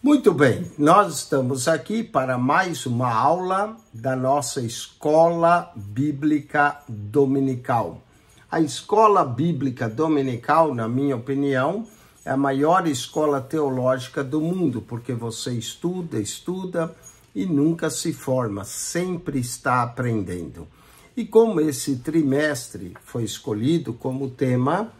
Muito bem, nós estamos aqui para mais uma aula da nossa Escola Bíblica Dominical. A Escola Bíblica Dominical, na minha opinião, é a maior escola teológica do mundo, porque você estuda, estuda e nunca se forma, sempre está aprendendo. E como esse trimestre foi escolhido como tema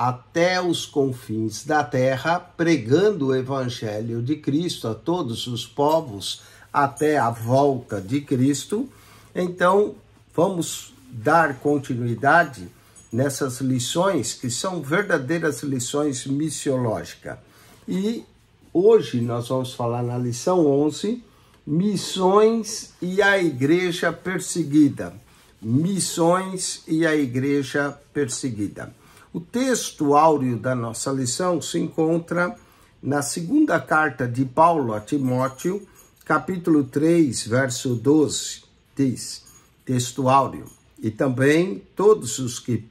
até os confins da terra, pregando o Evangelho de Cristo a todos os povos até a volta de Cristo. Então, vamos dar continuidade nessas lições que são verdadeiras lições missiológicas. E hoje nós vamos falar na lição 11, Missões e a Igreja Perseguida. Missões e a Igreja Perseguida. O texto áureo da nossa lição se encontra na segunda carta de Paulo a Timóteo, capítulo 3, verso 12, diz, texto áureo, e também todos os que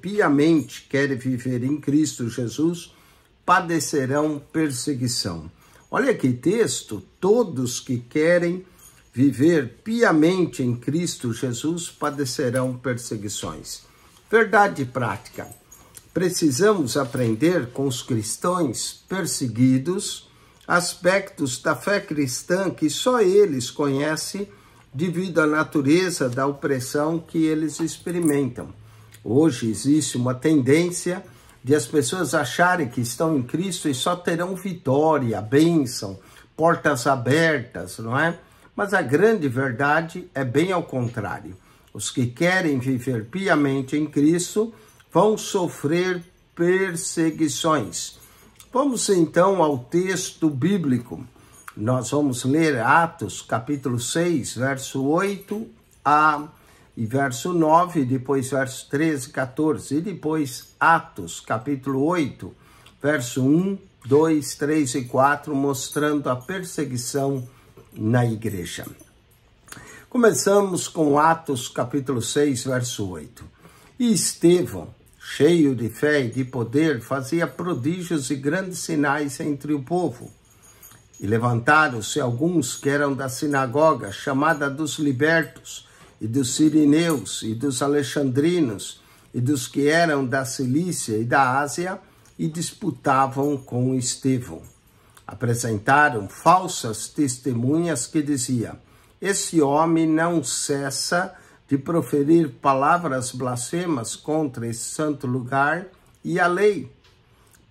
piamente querem viver em Cristo Jesus padecerão perseguição. Olha que texto, todos que querem viver piamente em Cristo Jesus padecerão perseguições. Verdade prática, precisamos aprender com os cristãos perseguidos aspectos da fé cristã que só eles conhecem devido à natureza da opressão que eles experimentam. Hoje existe uma tendência de as pessoas acharem que estão em Cristo e só terão vitória, bênção, portas abertas, não é? Mas a grande verdade é bem ao contrário. Os que querem viver piamente em Cristo vão sofrer perseguições. Vamos então ao texto bíblico. Nós vamos ler Atos, capítulo 6, verso 8 a e verso 9, depois verso 13, 14, e depois Atos, capítulo 8, verso 1, 2, 3 e 4, mostrando a perseguição na igreja. Começamos com Atos, capítulo 6, verso 8. E Estevão, cheio de fé e de poder, fazia prodígios e grandes sinais entre o povo. E levantaram-se alguns que eram da sinagoga, chamada dos libertos, e dos sirineus, e dos alexandrinos, e dos que eram da Cilícia e da Ásia, e disputavam com Estevão. Apresentaram falsas testemunhas que diziam: Esse homem não cessa de proferir palavras blasfemas contra esse santo lugar e a lei,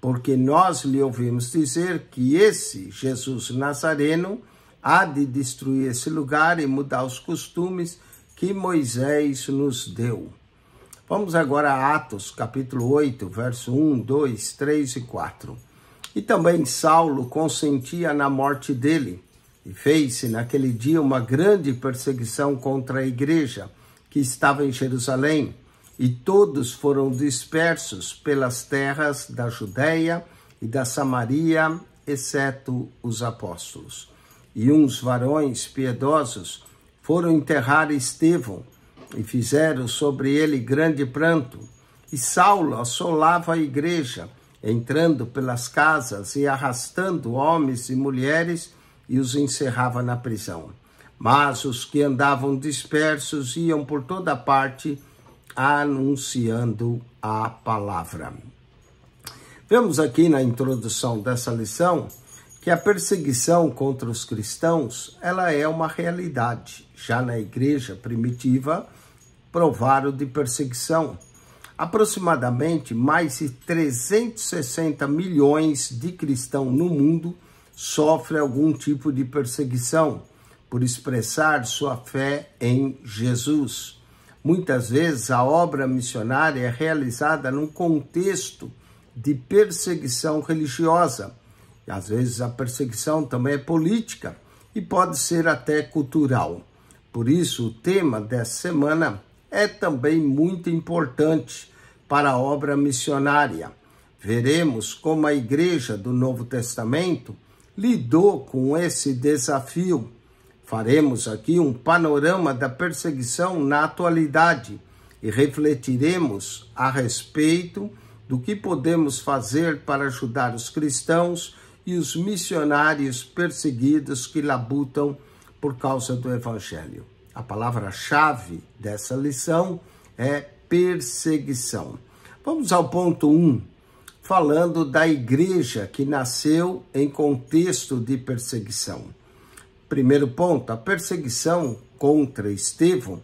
porque nós lhe ouvimos dizer que esse Jesus Nazareno há de destruir esse lugar e mudar os costumes que Moisés nos deu. Vamos agora a Atos, capítulo 8, verso 1, 2, 3 e 4. E também Saulo consentia na morte dele, e fez-se naquele dia uma grande perseguição contra a igreja que estava em Jerusalém, e todos foram dispersos pelas terras da Judéia e da Samaria, exceto os apóstolos. E uns varões piedosos foram enterrar Estevão e fizeram sobre ele grande pranto. E Saulo assolava a igreja, entrando pelas casas e arrastando homens e mulheres e os encerrava na prisão. Mas os que andavam dispersos iam por toda parte anunciando a palavra. Vemos aqui na introdução dessa lição que a perseguição contra os cristãos, ela é uma realidade. Já na igreja primitiva, provaram de perseguição. Aproximadamente mais de 360 milhões de cristãos no mundo sofrem algum tipo de perseguição por expressar sua fé em Jesus. Muitas vezes a obra missionária é realizada num contexto de perseguição religiosa. E às vezes a perseguição também é política e pode ser até cultural. Por isso, o tema dessa semana é também muito importante para a obra missionária. Veremos como a igreja do Novo Testamento lidou com esse desafio Faremos aqui um panorama da perseguição na atualidade e refletiremos a respeito do que podemos fazer para ajudar os cristãos e os missionários perseguidos que labutam por causa do Evangelho. A palavra-chave dessa lição é perseguição. Vamos ao ponto 1, um, falando da igreja que nasceu em contexto de perseguição. Primeiro ponto, a perseguição contra Estevão,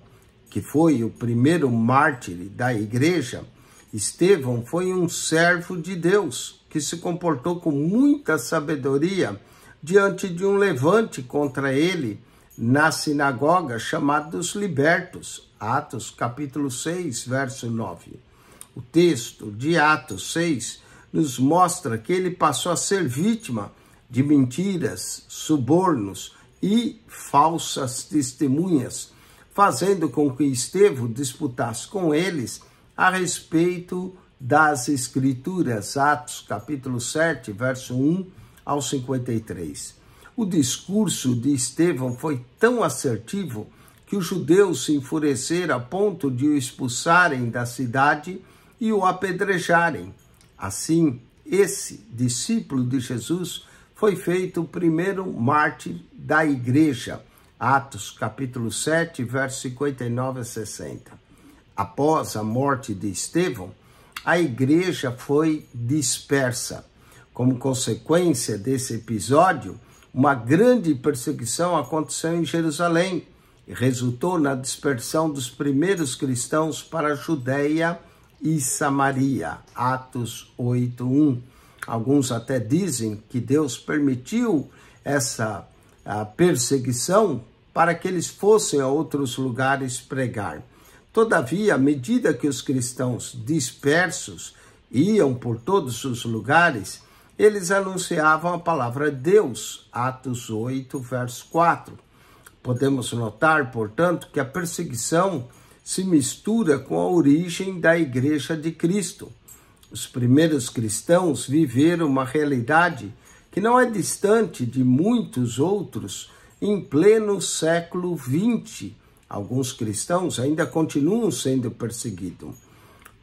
que foi o primeiro mártir da igreja, Estevão foi um servo de Deus que se comportou com muita sabedoria diante de um levante contra ele na sinagoga chamada dos libertos, Atos capítulo 6, verso 9. O texto de Atos 6 nos mostra que ele passou a ser vítima de mentiras, subornos, e falsas testemunhas, fazendo com que Estevão disputasse com eles a respeito das Escrituras, Atos capítulo 7, verso 1 ao 53. O discurso de Estevão foi tão assertivo que os judeus se enfureceram a ponto de o expulsarem da cidade e o apedrejarem. Assim, esse discípulo de Jesus foi feito o primeiro mártir da igreja, Atos capítulo 7, versos 59 a 60. Após a morte de Estevão, a igreja foi dispersa. Como consequência desse episódio, uma grande perseguição aconteceu em Jerusalém e resultou na dispersão dos primeiros cristãos para a Judéia e Samaria. Atos 1. Alguns até dizem que Deus permitiu essa perseguição para que eles fossem a outros lugares pregar. Todavia, à medida que os cristãos dispersos iam por todos os lugares, eles anunciavam a palavra Deus, Atos 8, verso 4. Podemos notar, portanto, que a perseguição se mistura com a origem da Igreja de Cristo os primeiros cristãos viveram uma realidade que não é distante de muitos outros em pleno século XX. Alguns cristãos ainda continuam sendo perseguidos.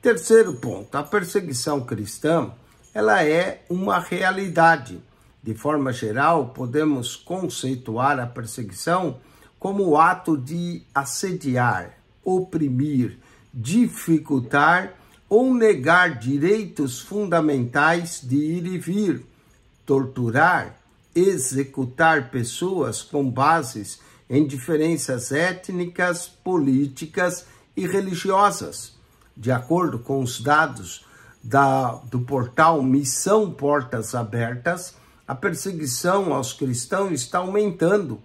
Terceiro ponto, a perseguição cristã, ela é uma realidade. De forma geral, podemos conceituar a perseguição como o ato de assediar, oprimir, dificultar ou negar direitos fundamentais de ir e vir, torturar, executar pessoas com bases em diferenças étnicas, políticas e religiosas. De acordo com os dados da, do portal Missão Portas Abertas, a perseguição aos cristãos está aumentando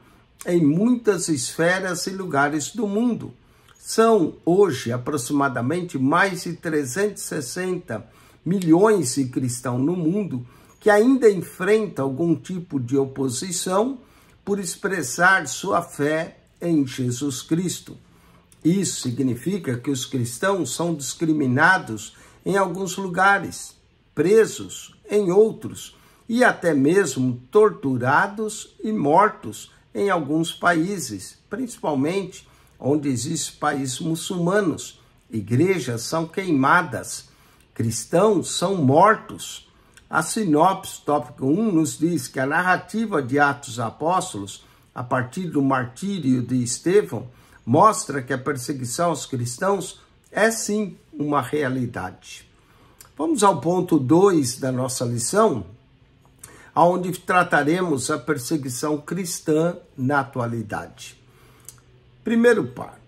em muitas esferas e lugares do mundo. São hoje aproximadamente mais de 360 milhões de cristãos no mundo que ainda enfrentam algum tipo de oposição por expressar sua fé em Jesus Cristo. Isso significa que os cristãos são discriminados em alguns lugares, presos em outros e até mesmo torturados e mortos em alguns países, principalmente onde existem países muçulmanos. Igrejas são queimadas, cristãos são mortos. A sinopse, tópico 1, nos diz que a narrativa de Atos Apóstolos, a partir do martírio de Estevão, mostra que a perseguição aos cristãos é sim uma realidade. Vamos ao ponto 2 da nossa lição, onde trataremos a perseguição cristã na atualidade. Primeiro par,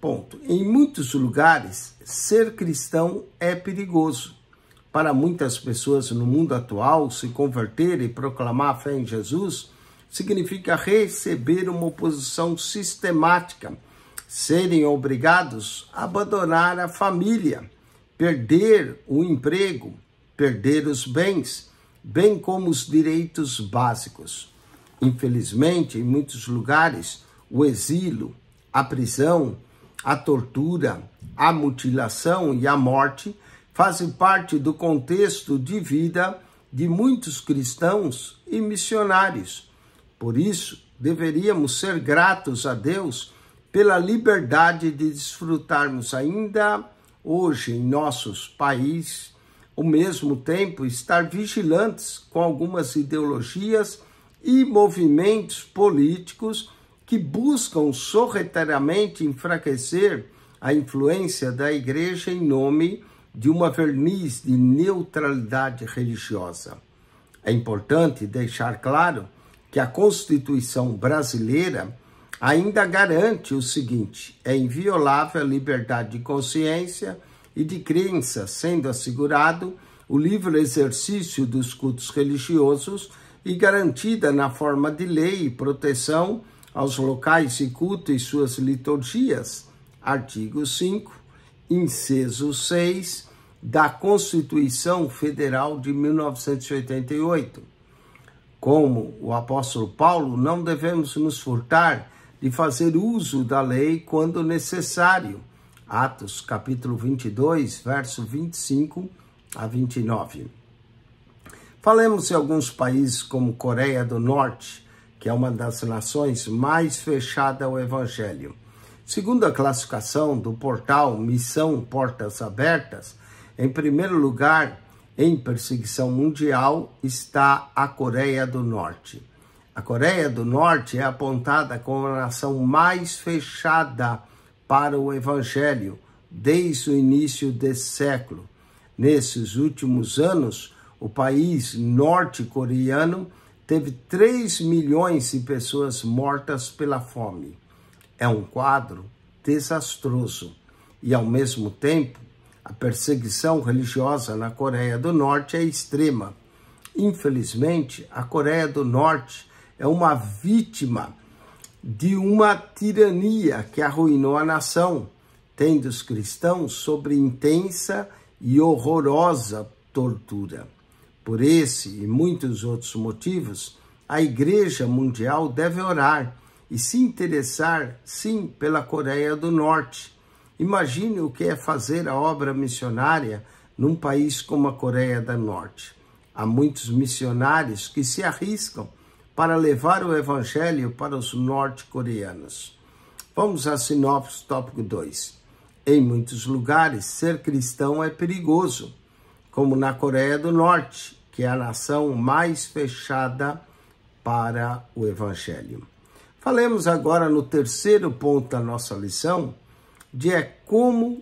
ponto. Em muitos lugares, ser cristão é perigoso. Para muitas pessoas no mundo atual, se converter e proclamar a fé em Jesus significa receber uma oposição sistemática, serem obrigados a abandonar a família, perder o emprego, perder os bens, bem como os direitos básicos. Infelizmente, em muitos lugares, o exílio, a prisão, a tortura, a mutilação e a morte fazem parte do contexto de vida de muitos cristãos e missionários. Por isso, deveríamos ser gratos a Deus pela liberdade de desfrutarmos ainda hoje em nossos países, ao mesmo tempo estar vigilantes com algumas ideologias e movimentos políticos que buscam sorretariamente enfraquecer a influência da igreja em nome de uma verniz de neutralidade religiosa. É importante deixar claro que a Constituição brasileira ainda garante o seguinte: é inviolável a liberdade de consciência e de crença, sendo assegurado o livre exercício dos cultos religiosos e garantida na forma de lei e proteção aos locais de culto e suas liturgias, artigo 5, inciso 6 da Constituição Federal de 1988. Como o apóstolo Paulo, não devemos nos furtar de fazer uso da lei quando necessário. Atos capítulo 22, verso 25 a 29. Falemos de alguns países como Coreia do Norte, que é uma das nações mais fechada ao Evangelho. Segundo a classificação do portal Missão Portas Abertas, em primeiro lugar, em perseguição mundial, está a Coreia do Norte. A Coreia do Norte é apontada como a nação mais fechada para o Evangelho desde o início desse século. Nesses últimos anos, o país norte-coreano teve 3 milhões de pessoas mortas pela fome. É um quadro desastroso e, ao mesmo tempo, a perseguição religiosa na Coreia do Norte é extrema. Infelizmente, a Coreia do Norte é uma vítima de uma tirania que arruinou a nação, tendo os cristãos sob intensa e horrorosa tortura. Por esse e muitos outros motivos, a Igreja Mundial deve orar e se interessar, sim, pela Coreia do Norte. Imagine o que é fazer a obra missionária num país como a Coreia do Norte. Há muitos missionários que se arriscam para levar o evangelho para os norte-coreanos. Vamos a sinopse tópico 2. Em muitos lugares, ser cristão é perigoso, como na Coreia do Norte, que é a nação mais fechada para o Evangelho. Falemos agora no terceiro ponto da nossa lição, de é como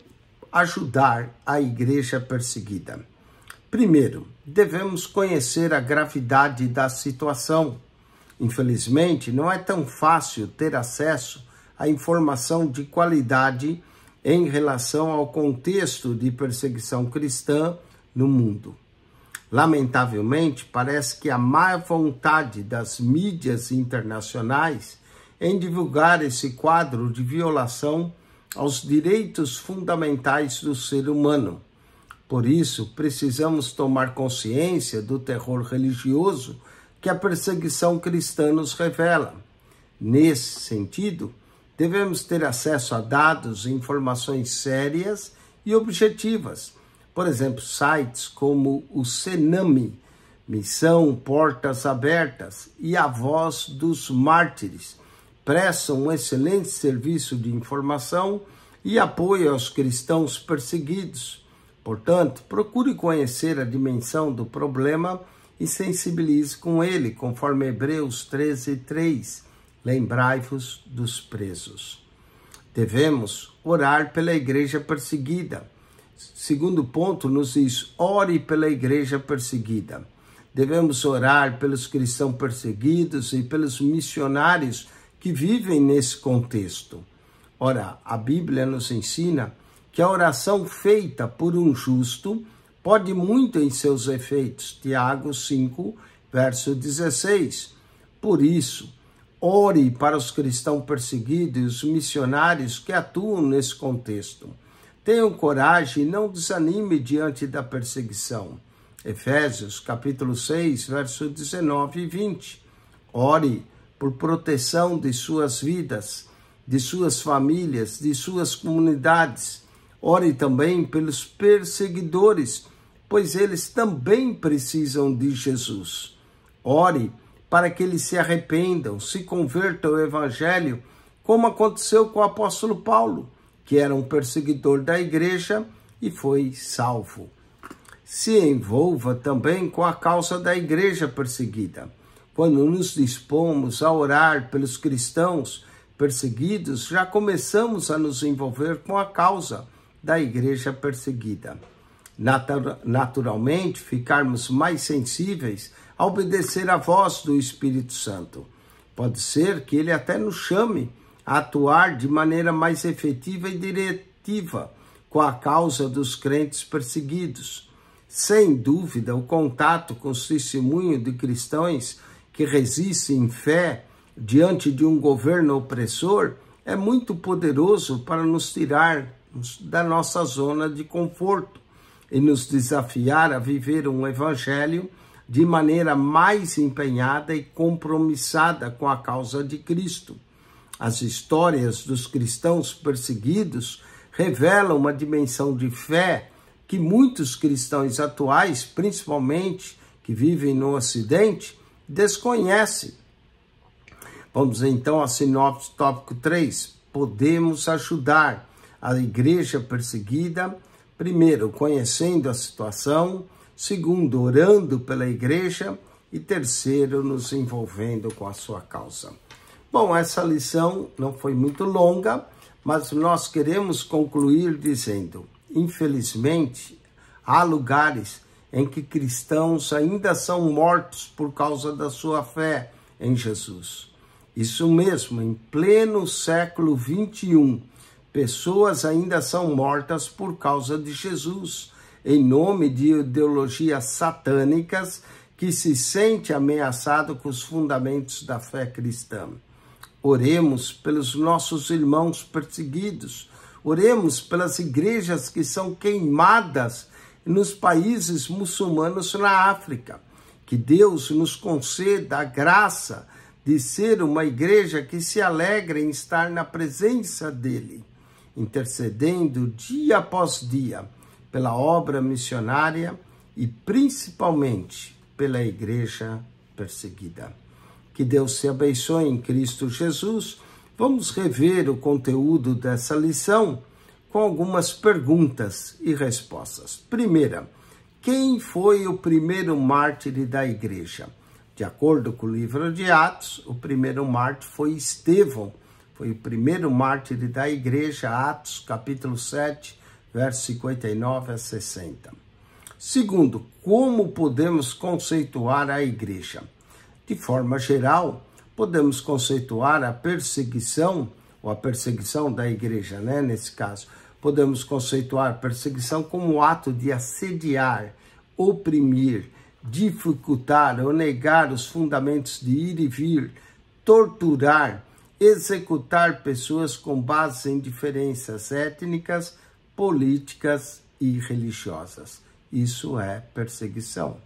ajudar a igreja perseguida. Primeiro, devemos conhecer a gravidade da situação. Infelizmente, não é tão fácil ter acesso a informação de qualidade em relação ao contexto de perseguição cristã no mundo. Lamentavelmente, parece que a má vontade das mídias internacionais em divulgar esse quadro de violação aos direitos fundamentais do ser humano. Por isso, precisamos tomar consciência do terror religioso que a perseguição cristã nos revela. Nesse sentido, devemos ter acesso a dados e informações sérias e objetivas por exemplo, sites como o Senami, Missão Portas Abertas e A Voz dos Mártires prestam um excelente serviço de informação e apoio aos cristãos perseguidos. Portanto, procure conhecer a dimensão do problema e sensibilize com ele, conforme Hebreus 13, 3. Lembrai-vos dos presos. Devemos orar pela igreja perseguida segundo ponto nos diz: ore pela igreja perseguida. Devemos orar pelos cristãos perseguidos e pelos missionários que vivem nesse contexto. Ora, a Bíblia nos ensina que a oração feita por um justo pode muito em seus efeitos. Tiago 5, verso 16. Por isso, ore para os cristãos perseguidos e os missionários que atuam nesse contexto. Tenham coragem e não desanime diante da perseguição. Efésios capítulo 6, verso 19 e 20. Ore por proteção de suas vidas, de suas famílias, de suas comunidades. Ore também pelos perseguidores, pois eles também precisam de Jesus. Ore para que eles se arrependam, se convertam ao evangelho, como aconteceu com o apóstolo Paulo que era um perseguidor da igreja e foi salvo. Se envolva também com a causa da igreja perseguida. Quando nos dispomos a orar pelos cristãos perseguidos, já começamos a nos envolver com a causa da igreja perseguida. Naturalmente, ficarmos mais sensíveis a obedecer à voz do Espírito Santo. Pode ser que ele até nos chame atuar de maneira mais efetiva e diretiva com a causa dos crentes perseguidos. Sem dúvida, o contato com o testemunho de cristãos que resistem em fé diante de um governo opressor é muito poderoso para nos tirar da nossa zona de conforto e nos desafiar a viver um evangelho de maneira mais empenhada e compromissada com a causa de Cristo. As histórias dos cristãos perseguidos revelam uma dimensão de fé que muitos cristãos atuais, principalmente que vivem no Ocidente, desconhecem. Vamos então a sinopse tópico 3. Podemos ajudar a igreja perseguida, primeiro, conhecendo a situação, segundo, orando pela igreja e terceiro, nos envolvendo com a sua causa. Bom, essa lição não foi muito longa, mas nós queremos concluir dizendo: infelizmente, há lugares em que cristãos ainda são mortos por causa da sua fé em Jesus. Isso mesmo, em pleno século 21, pessoas ainda são mortas por causa de Jesus, em nome de ideologias satânicas que se sente ameaçado com os fundamentos da fé cristã. Oremos pelos nossos irmãos perseguidos. Oremos pelas igrejas que são queimadas nos países muçulmanos na África. Que Deus nos conceda a graça de ser uma igreja que se alegra em estar na presença dele, intercedendo dia após dia pela obra missionária e principalmente pela igreja perseguida. Que Deus te abençoe em Cristo Jesus. Vamos rever o conteúdo dessa lição com algumas perguntas e respostas. Primeira, quem foi o primeiro mártir da igreja? De acordo com o livro de Atos, o primeiro mártir foi Estevão, foi o primeiro mártir da igreja, Atos capítulo 7, versos 59 a 60. Segundo, como podemos conceituar a igreja? De forma geral, podemos conceituar a perseguição, ou a perseguição da igreja, né, nesse caso, podemos conceituar perseguição como o ato de assediar, oprimir, dificultar ou negar os fundamentos de ir e vir, torturar, executar pessoas com base em diferenças étnicas, políticas e religiosas. Isso é perseguição.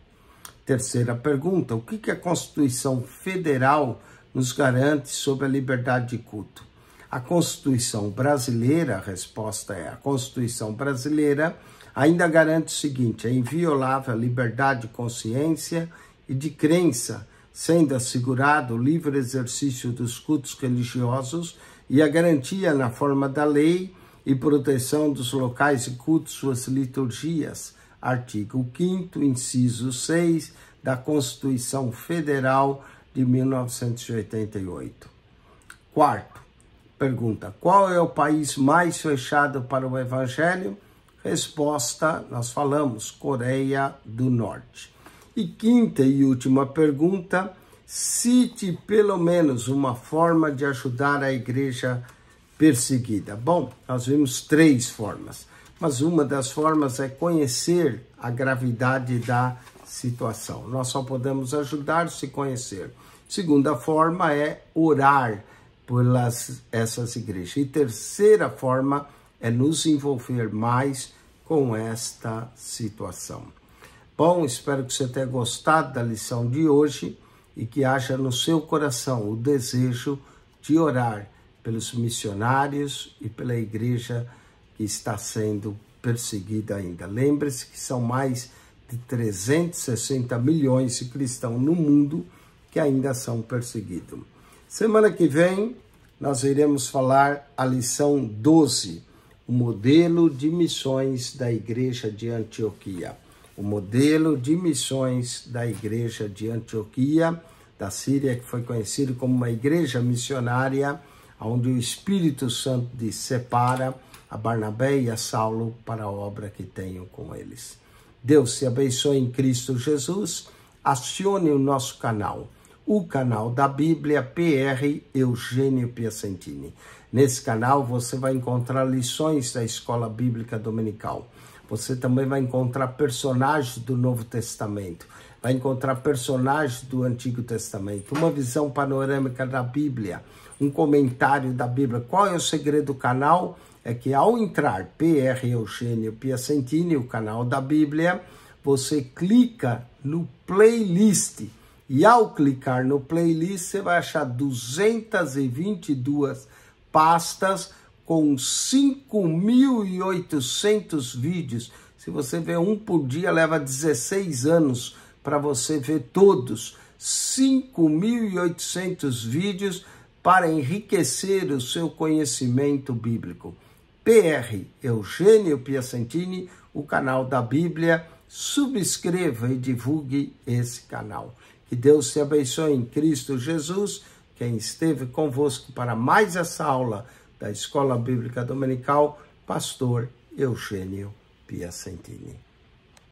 Terceira pergunta: o que, que a Constituição Federal nos garante sobre a liberdade de culto? A Constituição brasileira, a resposta é: a Constituição brasileira ainda garante o seguinte: é a inviolável liberdade de consciência e de crença, sendo assegurado o livre exercício dos cultos religiosos e a garantia na forma da lei e proteção dos locais de culto, suas liturgias, artigo 5, inciso 6 da Constituição Federal de 1988. Quarto, pergunta: qual é o país mais fechado para o evangelho? Resposta: nós falamos Coreia do Norte. E quinta e última pergunta: cite pelo menos uma forma de ajudar a igreja perseguida. Bom, nós vimos três formas mas uma das formas é conhecer a gravidade da situação. Nós só podemos ajudar se conhecer. Segunda forma é orar pelas essas igrejas. E terceira forma é nos envolver mais com esta situação. Bom, espero que você tenha gostado da lição de hoje e que haja no seu coração o desejo de orar pelos missionários e pela igreja que está sendo perseguida ainda. Lembre-se que são mais de 360 milhões de cristãos no mundo que ainda são perseguidos. Semana que vem nós iremos falar a lição 12, o modelo de missões da igreja de Antioquia. O modelo de missões da igreja de Antioquia, da Síria, que foi conhecido como uma igreja missionária, onde o Espírito Santo se separa a Barnabé e a Saulo para a obra que tenho com eles. Deus se abençoe em Cristo Jesus. Acione o nosso canal, o canal da Bíblia PR Eugênio Piacentini. Nesse canal você vai encontrar lições da Escola Bíblica Dominical. Você também vai encontrar personagens do Novo Testamento, vai encontrar personagens do Antigo Testamento, uma visão panorâmica da Bíblia, um comentário da Bíblia. Qual é o segredo do canal? é que ao entrar PR Eugênio Piacentini, o canal da Bíblia, você clica no playlist. E ao clicar no playlist, você vai achar 222 pastas com 5.800 vídeos. Se você vê um por dia, leva 16 anos para você ver todos. 5.800 vídeos para enriquecer o seu conhecimento bíblico. PR Eugênio Piacentini, o canal da Bíblia. Subscreva e divulgue esse canal. Que Deus te abençoe em Cristo Jesus, quem esteve convosco para mais essa aula da Escola Bíblica Dominical, Pastor Eugênio Piacentini.